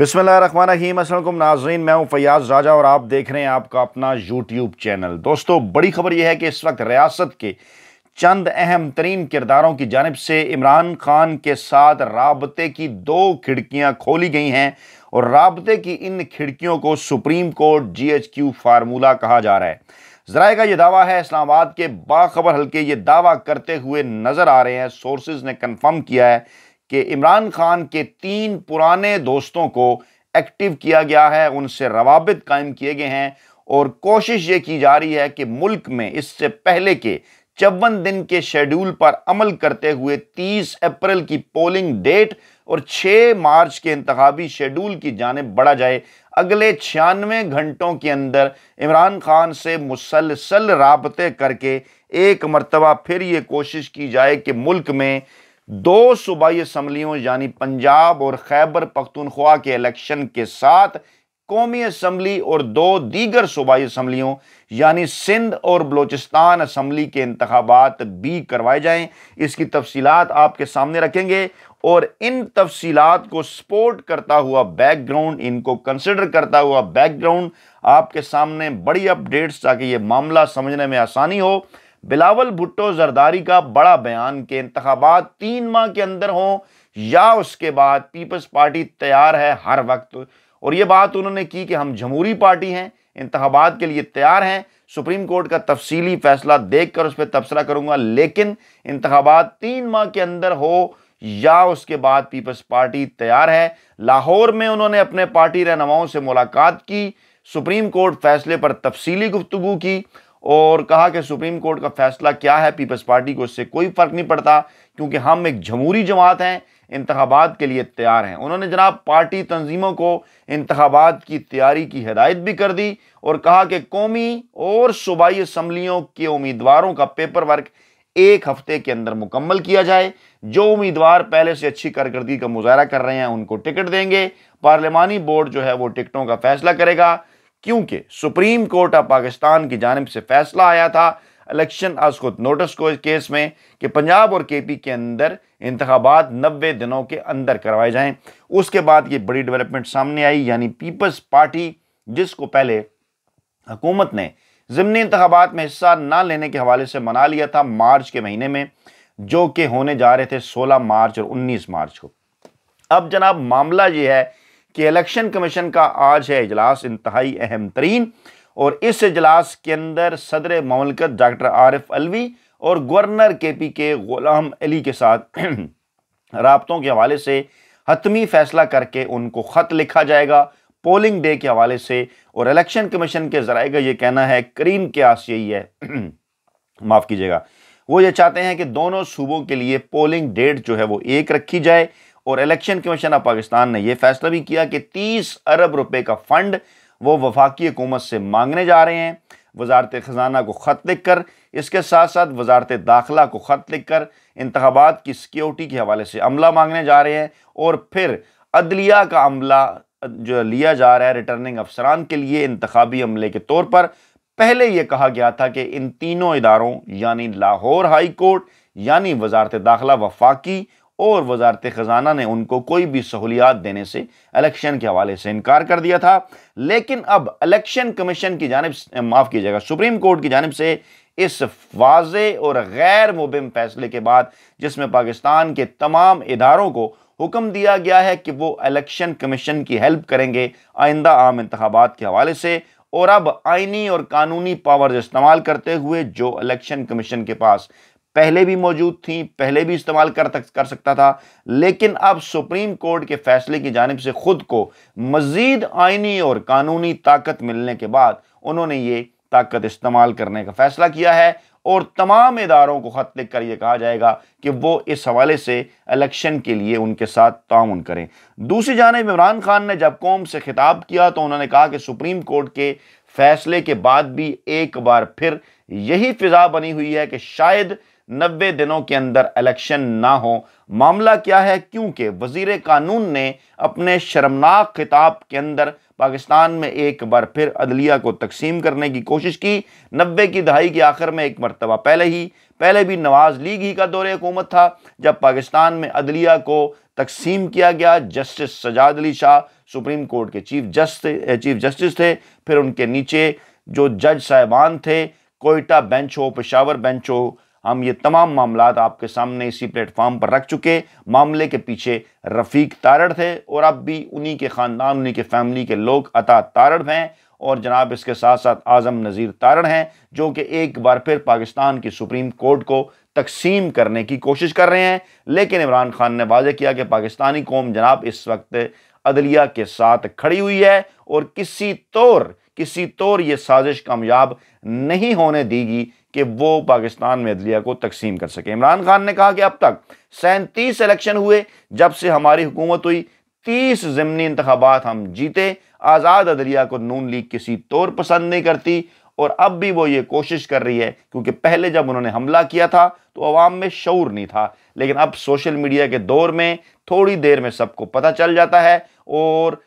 run Aslam नाजरीन मैं हूं फयाज राजा और आप देख रहे हैं आपका अपना यूट्यूब चैनल दोस्तों बड़ी खबर यह है कि इस वक्त रियासत के चंद अहम तरीन किरदारों की जानब से इमरान खान के साथ रबते की दो खिड़कियां खोली गई हैं और रबते की इन खिड़कियों को supreme court G H Q formula कहा जा रहा है जराए का यह दावा है इस्लामाबाद के बाखबर हल्के ये दावा करते हुए नज़र आ रहे हैं सोर्सेज ने कन्फर्म किया है कि इमरान खान के तीन पुराने दोस्तों को एक्टिव किया गया है उनसे रवाबित कायम किए गए हैं और कोशिश ये की जा रही है कि मुल्क में इससे पहले के चौवन दिन के शेड्यूल पर अमल करते हुए 30 अप्रैल की पोलिंग डेट और 6 मार्च के इंतबी शेड्यूल की जानब बढ़ा जाए अगले छियानवे घंटों के अंदर इमरान खान से मुसलसल रबते करके एक मरतबा फिर ये कोशिश की जाए कि मुल्क में दो सूबाई असम्बलियों यानी पंजाब और खैबर पख्तूनख्वा के इलेक्शन के साथ कौमी असम्बली और दो दीगर सूबाई असम्बलियों यानी सिंध और बलोचिस्तान असम्बली के इंतबात भी करवाए जाए इसकी तफसीत आपके सामने रखेंगे और इन तफसीत को सपोर्ट करता हुआ बैकग्राउंड इनको कंसिडर करता हुआ बैकग्राउंड आपके सामने बड़ी अपडेट्स ताकि ये मामला समझने में आसानी हो बिलावल भुट्टो जरदारी का बड़ा बयान के इंतबात तीन माह के अंदर हों या उसके बाद पीपल्स पार्टी तैयार है हर वक्त और ये बात उन्होंने की कि हम जमहूरी पार्टी हैं इंतबात के लिए तैयार हैं सुप्रीम कोर्ट का तफसीली फैसला देख कर उस पर तबसरा करूँगा लेकिन इंतबात तीन माह के अंदर हो या उसके बाद पीपल्स पार्टी तैयार है लाहौर में उन्होंने अपने पार्टी रहनुमाओं से मुलाकात की सुप्रीम कोर्ट फैसले पर तफसीली गुफ्तु की और कहा कि सुप्रीम कोर्ट का फैसला क्या है पीपल्स पार्टी को इससे कोई फ़र्क नहीं पड़ता क्योंकि हम एक जमहूरी जमात हैं इंतबात के लिए तैयार हैं उन्होंने जनाब पार्टी तंजीमों को इंतबात की तैयारी की हदायत भी कर दी और कहा कि कौमी और सूबाई असम्बलियों के उम्मीदवारों का पेपर वर्क एक हफ्ते के अंदर मुकम्मल किया जाए जो उम्मीदवार पहले से अच्छी कारकर्दगी का मुजाहरा कर रहे हैं उनको टिकट देंगे पार्लियामानी बोर्ड जो है वो टिकटों का फैसला करेगा क्योंकि सुप्रीम कोर्ट ऑफ पाकिस्तान की जानब से फैसला आया था इलेक्शन आज खुद नोटिस को केस में कि पंजाब और के पी के अंदर इंतबात नब्बे दिनों के अंदर करवाए जाएं उसके बाद ये बड़ी डेवलपमेंट सामने आई यानी पीपल्स पार्टी जिसको पहले हुकूमत ने ज़मनी इंतबात में हिस्सा ना लेने के हवाले से मना लिया था मार्च के महीने में जो कि होने जा रहे थे सोलह मार्च और उन्नीस मार्च को अब जनाब मामला ये है कि इलेक्शन कमीशन का आज है इजलास इंतहाई अहम तरीन और इस इजलास के अंदर सदर ममलकत डॉक्टर आरिफ अलवी और गवर्नर के पी के ग़ुलाम अली के साथ रबतों के हवाले से हतमी फैसला करके उनको ख़त लिखा जाएगा पोलिंग डे के हवाले से और इलेक्शन कमीशन के जराये का ये कहना है करीन के आस यही है माफ़ कीजिएगा वो ये चाहते हैं कि दोनों सूबों के लिए पोलिंग डेट जो है वो एक रखी जाए और इलेक्शन कमीशन ऑफ पाकिस्तान ने यह फैसला भी किया कि तीस अरब रुपये का फंड वो वफाकी हुकूमत से मांगने जा रहे हैं वजारत ख़जाना को ख़त लिख कर इसके साथ साथ वजारत दाखिला को ख़त लिख कर इंतबात की सिक्योरिटी के हवाले से अमला मांगने जा रहे हैं और फिर अदलिया का अमला जो लिया जा रहा है रिटर्निंग अफसरान के लिए इंतबी अमले के तौर पर पहले यह कहा गया था कि इन तीनों इदारों यानी लाहौर हाई कोर्ट यानी वजारत दाखिला वफाकी और वजारत ख़जाना ने उनको कोई भी सहूलियात देने से इलेक्शन के हवाले से इनकार कर दिया था लेकिन अब इलेक्शन कमीशन की जानब माफ़ कीजिएगा सुप्रीम कोर्ट की जानब से इस वाज और गैर मुबिम फैसले के बाद जिसमें पाकिस्तान के तमाम इदारों को हुक्म दिया गया है कि वो इलेक्शन कमीशन की हेल्प करेंगे आइंदा आम इंतबात के हवाले से और अब आइनी और कानूनी पावर इस्तेमाल करते हुए जो इलेक्शन कमीशन के पास पहले भी मौजूद थी पहले भी इस्तेमाल कर तक कर सकता था लेकिन अब सुप्रीम कोर्ट के फैसले की जानब से खुद को मज़ीद आइनी और कानूनी ताकत मिलने के बाद उन्होंने ये ताकत इस्तेमाल करने का फैसला किया है और तमाम इदारों को ख़त लिख कर यह कहा जाएगा कि वो इस हवाले से इलेक्शन के लिए उनके साथ ताउन करें दूसरी जानब इमरान खान ने जब कौम से खिताब किया तो उन्होंने कहा कि सुप्रीम कोर्ट के फैसले के बाद भी एक बार फिर यही फिजा बनी हुई है कि शायद नब्बे दिनों के अंदर इलेक्शन ना हो मामला क्या है क्योंकि वजीर कानून ने अपने शर्मनाक खिताब के अंदर पाकिस्तान में एक बार फिर अदलिया को तकसीम करने की कोशिश की नब्बे की दहाई के आखिर में एक मरतबा पहले ही पहले भी नवाज़ लीग ही का दौरे हुकूमत था जब पाकिस्तान में अदलिया को तकसीम किया गया justice Sajjad Ali Shah supreme court के चीफ जस्ट चीफ जस्टिस थे फिर उनके नीचे जो जज साहिबान थे कोयटा बेंच हो पेशावर बेंच हो हम ये तमाम मामला आपके सामने इसी प्लेटफॉर्म पर रख चुके मामले के पीछे रफ़ीक तारड़ थे और अब भी उन्हीं के ख़ानदान उन्हीं के फैमिली के लोग अता तारड़ हैं और जनाब इसके साथ साथ आज़म नज़ीर तारड़ हैं जो कि एक बार फिर पाकिस्तान की सुप्रीम कोर्ट को तकसीम करने की कोशिश कर रहे हैं लेकिन इमरान खान ने वाजह किया कि पाकिस्तानी कौम जनाब इस वक्त अदलिया के साथ खड़ी हुई है और किसी तौर किसी तौर ये साजिश कामयाब नहीं होने देगी कि वो पाकिस्तान में अदलिया को तकसीम कर सके इमरान खान ने कहा कि अब तक सैंतीस इलेक्शन हुए जब से हमारी हुकूमत हुई तीस ज़मनी इंतबात हम जीते आज़ाद अदलिया को नून लीग किसी तौर पसंद नहीं करती और अब भी वो ये कोशिश कर रही है क्योंकि पहले जब उन्होंने हमला किया था तो आवाम में शौर नहीं था लेकिन अब सोशल मीडिया के दौर में थोड़ी देर में सबको पता चल जाता है और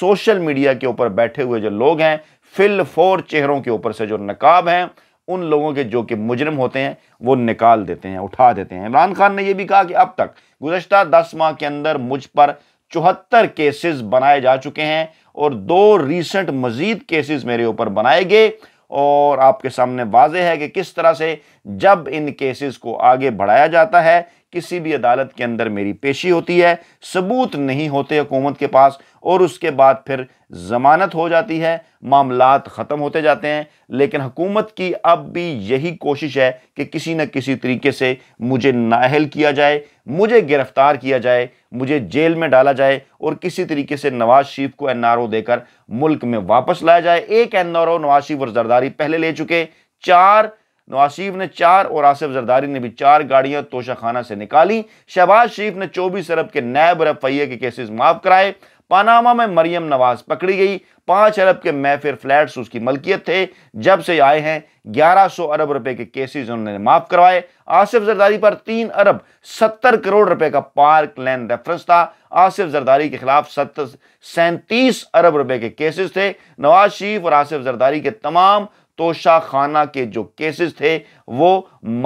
सोशल मीडिया के ऊपर बैठे हुए जो लोग हैं फिल फोर चेहरों के ऊपर से जो नकाब हैं उन लोगों के जो कि मुजरम होते हैं वो निकाल देते हैं उठा देते हैं इमरान खान ने यह भी कहा कि अब तक गुजशत दस माह के अंदर मुझ पर चौहत्तर केसेस बनाए जा चुके हैं और दो रिसेंट मज़ीद केसेस मेरे ऊपर बनाए गए और आपके सामने वाजह है कि किस तरह से जब इन केसेस को आगे बढ़ाया जाता है किसी भी अदालत के अंदर मेरी पेशी होती है सबूत नहीं होते हुकूमत के पास और उसके बाद फिर ज़मानत हो जाती है मामलात ख़त्म होते जाते हैं लेकिन हुकूमत की अब भी यही कोशिश है कि किसी न किसी तरीके से मुझे नाहल किया जाए मुझे गिरफ़्तार किया जाए मुझे जेल में डाला जाए और किसी तरीके से नवाज शरीफ को एन आर ओ देकर मुल्क में वापस लाया जाए एक N R O Nawaz Sharif और जरदारी पहले ले चुके चार नवाज शरीफ ने चार और आसिफ जरदारी ने भी चार गाड़ियां तोशाखाना से निकाली शहबाज शरीफ ने चौबीस अरब के नैब रफैये के केसेस माफ कराए पानामा में मरियम नवाज पकड़ी गई पांच अरब के मैफिर फ्लैट्स उसकी मलकियत थे जब से आए हैं 1100 अरब रुपए के केसेस उन्होंने माफ करवाए आसिफ जरदारी पर तीन अरब सत्तर करोड़ रुपए का पार्क लैंड रेफरेंस था आसिफ जरदारी के खिलाफ सत्तर सैंतीस अरब रुपए के केसेस थे नवाज शरीफ और आसिफ जरदारी के तमाम तोशा खाना के जो केसेस थे वो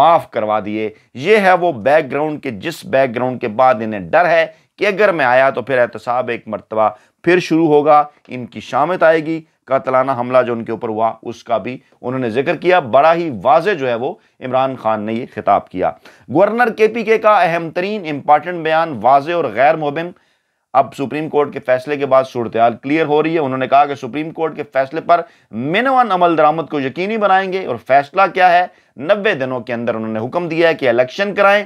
माफ़ करवा दिए ये है वो बैकग्राउंड के जिस बैकग्राउंड के बाद इन्हें डर है कि अगर मैं आया तो फिर एहतसाब एक मरतबा फिर शुरू होगा इनकी शामत आएगी कातलाना हमला जो उनके ऊपर हुआ उसका भी उन्होंने जिक्र किया बड़ा ही वाज जो है वो इमरान खान ने ये खिताब किया गवर्नर के पी के का अहम तरीन इंपॉर्टेंट बयान वाज और गैर मुबिन अब सुप्रीम कोर्ट के फैसले के बाद सूरत क्लियर हो रही है उन्होंने कहा कि सुप्रीम कोर्ट के फैसले पर मिनवन अमल दरामद को यकीनी बनाएंगे और फैसला क्या है नब्बे दिनों के अंदर उन्होंने हुक्म दिया है कि इलेक्शन कराएं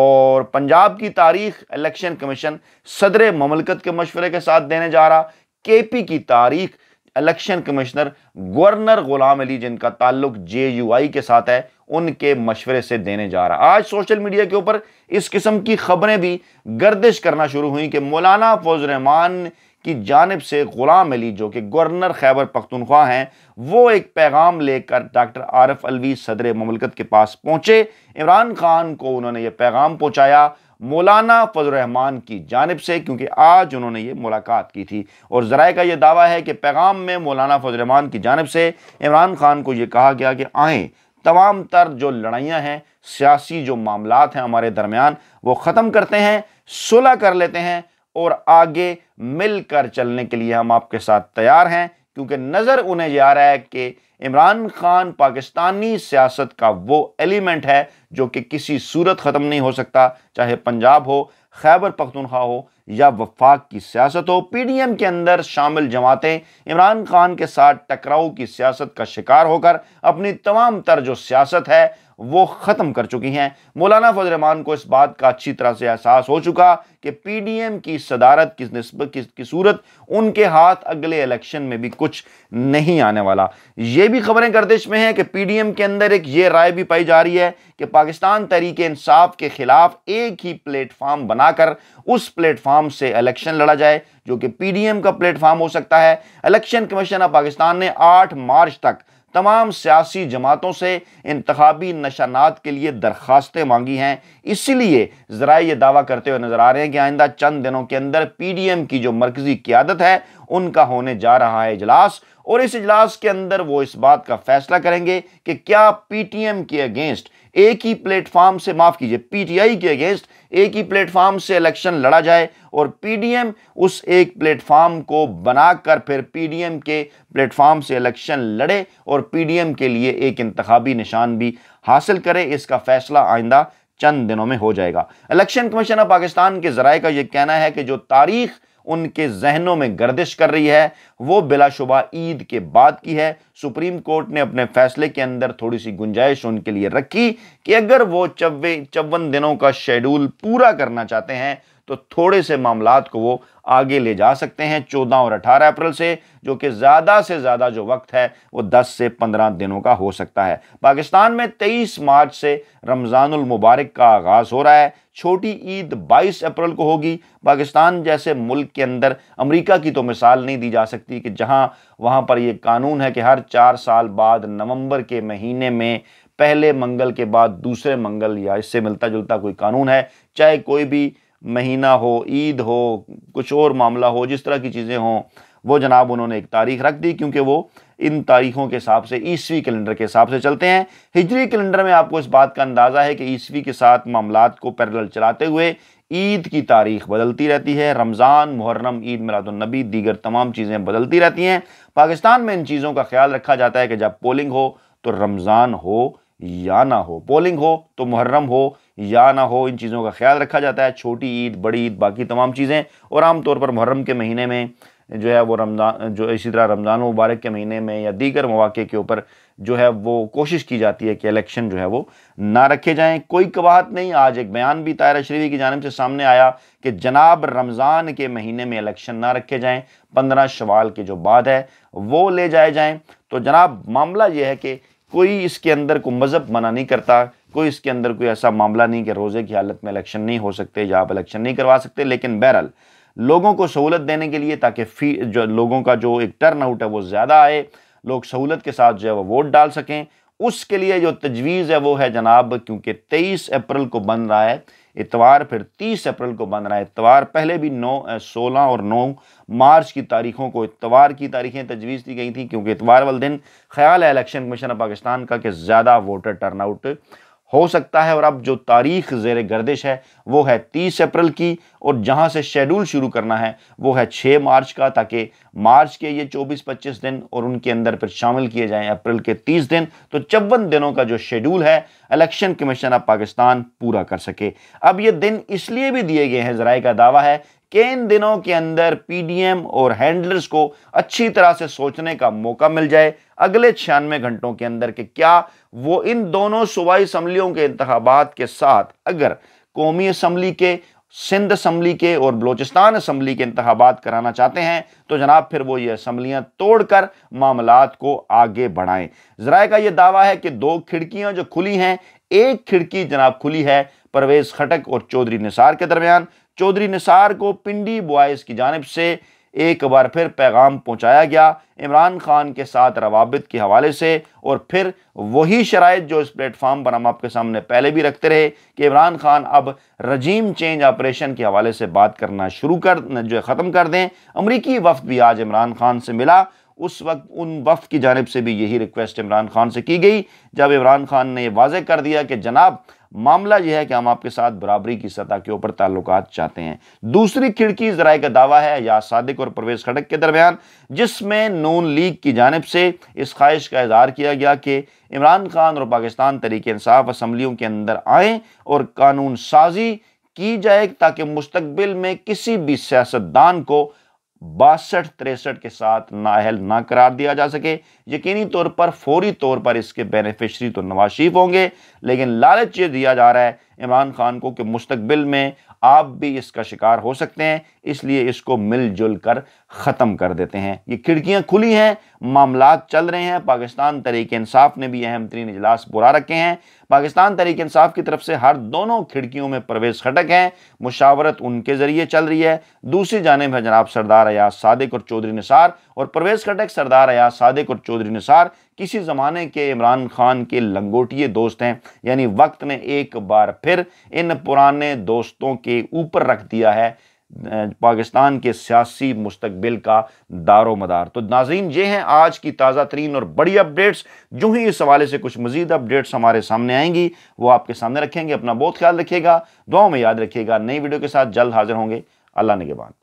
और पंजाब की तारीख इलेक्शन कमीशन सदर ममलकत के मशवरे के साथ देने जा रहा के पी की तारीख election commissioner governor Ghulam Ali जिनका ताल्लुक जे यू आई के साथ है उनके मशवरे से देने जा रहा आज सोशल मीडिया के ऊपर इस किस्म की खबरें भी गर्दिश करना शुरू हुई कि मौलाना फौजरहमान की जानब से ग़ुलाम अली जो कि गवर्नर खैबर पख्तनख्वा हैं वो एक पैगाम लेकर डॉक्टर आरफ अलवी सदर ममलकत के पास पहुँचे इमरान खान को उन्होंने ये पैगाम पहुँचाया मौलाना फजलरहमान की जानब से क्योंकि आज उन्होंने ये मुलाकात की थी और ज़राए का यह दावा है कि पैगाम में मौलाना फजलरहमान की जानब से इमरान खान को ये कहा गया कि आएँ तमाम तर जो लड़ाइयाँ हैं सियासी जो मामला हैं हमारे दरमियान वो ख़त्म करते हैं सुलह कर लेते हैं और आगे मिल कर चलने के लिए हम आपके साथ तैयार हैं क्योंकि नज़र उन्हें जा रहा है कि इमरान खान पाकिस्तानी सियासत का वो एलिमेंट है जो कि किसी सूरत ख़त्म नहीं हो सकता चाहे पंजाब हो खैबर पख्तनखा हो या वफाक की सियासत हो पीडीएम के अंदर शामिल जमातें इमरान खान के साथ टकराव की सियासत का शिकार होकर अपनी तमाम तर जो सियासत है वो ख़त्म कर चुकी हैं मौलाना रहमान को इस बात का अच्छी तरह से एहसास हो चुका कि पी डी एम की सदारत किस नस्ब किस की सूरत उनके हाथ अगले इलेक्शन में भी कुछ नहीं आने वाला ये भी खबरें गर्दिश में हैं कि पी डी एम के अंदर एक ये राय भी पाई जा रही है कि पाकिस्तान तरीके इंसाफ के ख़िलाफ़ एक ही प्लेटफार्म बनाकर उस प्लेटफार्म से इलेक्शन लड़ा जाए जो कि पी डी एम का प्लेटफार्म हो सकता है इलेक्शन कमीशन ऑफ पाकिस्तान ने आठ मार्च तक तमाम सियासी जमातों से इंतबी नशानात के लिए दरखास्तें मांगी हैं इसलिए ज़रा यह दावा करते हुए नज़र आ रहे हैं कि आइंदा चंद दिनों के अंदर पी डी एम की जो मरकज़ी क्यादत है उनका होने जा रहा है इजलास और इस इजलास के अंदर वो इस बात का फैसला करेंगे कि क्या पी टी एम के अगेंस्ट एक ही प्लेटफॉर्म से माफ़ कीजिए पीटीआई के अगेंस्ट एक ही प्लेटफॉर्म से इलेक्शन लड़ा जाए और पीडीएम उस एक प्लेटफॉर्म को बनाकर फिर पीडीएम के प्लेटफॉर्म से इलेक्शन लड़े और पीडीएम के लिए एक इंतबी निशान भी हासिल करे इसका फैसला आइंदा चंद दिनों में हो जाएगा इलेक्शन कमीशन ऑफ पाकिस्तान के जराए का यह कहना है कि जो तारीख उनके जहनों में गर्दिश कर रही है वो बिलाशुबा ईद के बाद की है सुप्रीम कोर्ट ने अपने फैसले के अंदर थोड़ी सी गुंजाइश उनके लिए रखी कि अगर वो चौवे चौवन दिनों का शेड्यूल पूरा करना चाहते हैं तो थोड़े से मामला को वो आगे ले जा सकते हैं चौदह और अठारह अप्रैल से जो कि ज़्यादा से ज़्यादा जो वक्त है वो दस से पंद्रह दिनों का हो सकता है पाकिस्तान में तेईस मार्च से रमज़ानुल मुबारक का आगाज़ हो रहा है छोटी ईद 22 अप्रैल को होगी पाकिस्तान जैसे मुल्क के अंदर अमेरिका की तो मिसाल नहीं दी जा सकती कि जहां वहां पर यह कानून है कि हर चार साल बाद नवंबर के महीने में पहले मंगल के बाद दूसरे मंगल या इससे मिलता जुलता कोई कानून है चाहे कोई भी महीना हो ईद हो कुछ और मामला हो जिस तरह की चीज़ें हों वो जनाब उन्होंने एक तारीख रख दी क्योंकि वो इन तारीखों के हिसाब से ईस्वी कैलेंडर के हिसाब से चलते हैं हिजरी कैलेंडर में आपको इस बात का अंदाज़ा है कि ईसवी के साथ मामला को पैरल चलाते हुए ईद की तारीख बदलती रहती है रमज़ान मुहर्रम ईद मिलादुलनबी दीगर तमाम चीज़ें बदलती रहती हैं पाकिस्तान में इन चीज़ों का ख्याल रखा जाता है कि जब पोलिंग हो तो रमज़ान हो या ना हो पोलिंग हो तो मुहर्रम हो या ना हो इन चीज़ों का ख्याल रखा जाता है छोटी ईद बड़ी ईद बाकी तमाम चीज़ें और आमतौर पर मुहर्रम के महीने में जो है वो रमज़ान जो इसी तरह रमज़ान मुबारक के महीने में या दीगर मौाक़े के ऊपर जो है वो कोशिश की जाती है कि इलेक्शन जो है वो ना रखे जाएं कोई कवाहत नहीं आज एक बयान भी तायरा शरीफ की जानब से सामने आया कि जनाब रमज़ान के महीने में इलेक्शन ना रखे जाएं पंद्रह शवाल के जो बाद है वो ले जाए जाएं तो जनाब मामला ये है कि कोई इसके अंदर को मज़हब मना नहीं करता कोई इसके अंदर कोई ऐसा मामला नहीं कि रोज़े की हालत में इलेक्शन नहीं हो सकते या आप इलेक्शन नहीं करवा सकते लेकिन बहरहाल लोगों को सहूलत देने के लिए ताकि फी जो लोगों का जो एक टर्न आउट है वो ज़्यादा आए लोग सहूलत के साथ जो है वो वोट डाल सकें उसके लिए जो तजवीज़ है वो है जनाब क्योंकि तेईस अप्रैल को बन रहा है इतवार फिर तीस अप्रैल को बन रहा है इतवार पहले भी नौ सोलह और नौ मार्च की तारीखों को इतवार की तारीखें तजवीज़ दी गई थी क्योंकि इतवार वाले दिन ख्याल है इलेक्शन कमीशन ऑफ पाकिस्तान का कि ज़्यादा वोटर टर्नआउट हो सकता है और अब जो तारीख जेर गर्दिश है वो है तीस अप्रैल की और जहां से शेड्यूल शुरू करना है वो है छः मार्च का ताकि मार्च के ये चौबीस पच्चीस दिन और उनके अंदर फिर शामिल किए जाएं अप्रैल के तीस दिन तो चौवन दिनों का जो शेड्यूल है इलेक्शन कमीशन ऑफ पाकिस्तान पूरा कर सके अब ये दिन इसलिए भी दिए गए हैं जराए का दावा है कि इन दिनों के अंदर पीडीएम और हैंडलर्स को अच्छी तरह से सोचने का मौका मिल जाए अगले छियानवे घंटों के अंदर कि क्या वो इन दोनों सूबाई असम्बलियों के इंतबात के साथ अगर कौमी असम्बली के सिंध असम्बली के और बलोचिस्तान असम्बली के इंतबात कराना चाहते हैं तो जनाब फिर वो ये असम्बलियाँ तोड़कर मामला को आगे बढ़ाएं जरा का ये दावा है कि दो खिड़कियाँ जो खुली हैं एक खिड़की जनाब खुली है परवेज खटक और चौधरी निसार के दरमियान चौधरी निसार को पिंडी बॉयज़ की जानब से एक बार फिर पैगाम पहुँचाया गया इमरान खान के साथ रवाबित के हवाले से और फिर वही शराइ जो इस प्लेटफार्म पर हम आपके सामने पहले भी रखते रहे कि इमरान खान अब रजीम चेंज ऑपरेशन के हवाले से बात करना शुरू कर जो है ख़त्म कर दें अमरीकी वफद भी आज इमरान खान से मिला उस वक्त उन वफ की जानब से भी यही रिक्वेस्ट इमरान खान से की गई जब इमरान खान ने यह वाजह कर दिया कि जनाब मामला यह है कि हम आपके साथ बराबरी की सतह के ऊपर ताल्लुक चाहते हैं दूसरी खिड़की जराए का दावा है या सादिक और परवेज खड़क के दरमियान जिसमें नून लीग की जानब से इस ख्वाहिश का इजहार किया गया कि इमरान खान और पाकिस्तान तरीके इंसाफ असम्बलियों के अंदर आए और कानून साजी की जाए ताकि मुस्तबिल में किसी भी सियासतदान को बासठ तिरसठ के साथ नाहल ना करार दिया जा सके यकीनी तौर पर फौरी तौर पर इसके बेनिफिशरी तो नवाज शरीफ होंगे लेकिन लालच ये दिया जा रहा है इमरान खान को कि मुस्तबिल में आप भी इसका शिकार हो सकते हैं इसलिए इसको मिलजुल कर ख़त्म कर देते हैं ये खिड़कियाँ खुली हैं मामला चल रहे हैं पाकिस्तान तरीके इंसाफ ने भी अहम तरीन इजलास बुला रखे हैं पाकिस्तान तरीके इंसाफ की तरफ से हर दोनों खिड़कियों में प्रवेश खटक हैं मुशावरत उनके ज़रिए चल रही है दूसरी जानब है जनाब सरदार अयाज सादिक और चौधरी निसार और प्रवेश खटक सरदार अयाज सादिक और चौधरी निसार किसी ज़माने के इमरान खान के लंगोटिए दोस्त हैं यानी वक्त ने एक बार फिर इन पुराने दोस्तों के ऊपर रख दिया है पाकिस्तान के सियासी मुस्तबिल का दारो मदार तो नाजीन ये हैं आज की ताज़ा तरीन और बड़ी अपडेट्स जो ही इस हवाले से कुछ मजीद अपडेट्स हमारे सामने आएंगी वो आपके सामने रखेंगे अपना बहुत ख्याल रखिएगा दुआओं में याद रखिएगा नई वीडियो के साथ जल्द हाजिर होंगे अल्लाह ने के बाद